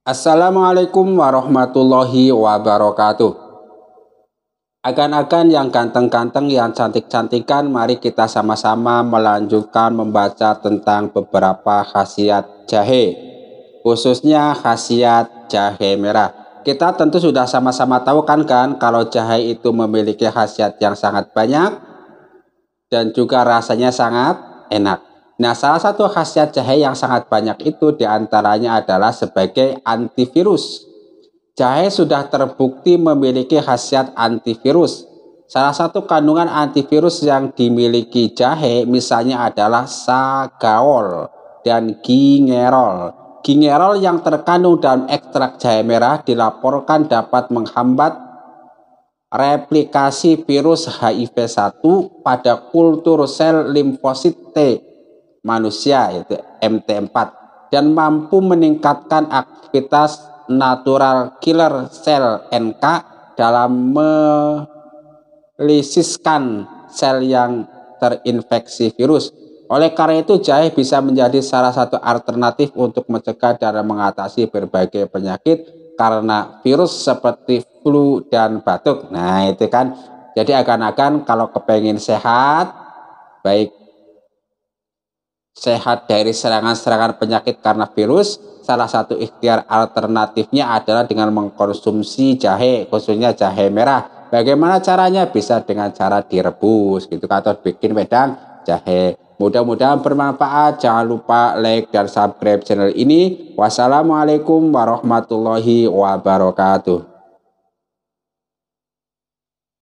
Assalamualaikum warahmatullahi wabarakatuh. Akan-akan yang ganteng-ganteng, yang cantik-cantikan, mari kita sama-sama melanjutkan membaca tentang beberapa khasiat jahe, khususnya khasiat jahe merah. Kita tentu sudah sama-sama tahu kan kan kalau jahe itu memiliki khasiat yang sangat banyak dan juga rasanya sangat enak. Nah, salah satu khasiat jahe yang sangat banyak itu diantaranya adalah sebagai antivirus. Jahe sudah terbukti memiliki khasiat antivirus. Salah satu kandungan antivirus yang dimiliki jahe misalnya adalah sagaol dan gingerol. Gingerol yang terkandung dalam ekstrak jahe merah dilaporkan dapat menghambat replikasi virus HIV-1 pada kultur sel limfosit T manusia yaitu MT4 dan mampu meningkatkan aktivitas natural killer cell NK dalam melisiskan sel yang terinfeksi virus. Oleh karena itu, jahe bisa menjadi salah satu alternatif untuk mencegah dan mengatasi berbagai penyakit karena virus seperti flu dan batuk. Nah, itu kan. Jadi akan-akan kalau kepengen sehat, baik sehat dari serangan-serangan penyakit karena virus, salah satu ikhtiar alternatifnya adalah dengan mengkonsumsi jahe, khususnya jahe merah. Bagaimana caranya? Bisa dengan cara direbus gitu atau bikin wedang jahe. Mudah-mudahan bermanfaat. Jangan lupa like dan subscribe channel ini. Wassalamualaikum warahmatullahi wabarakatuh.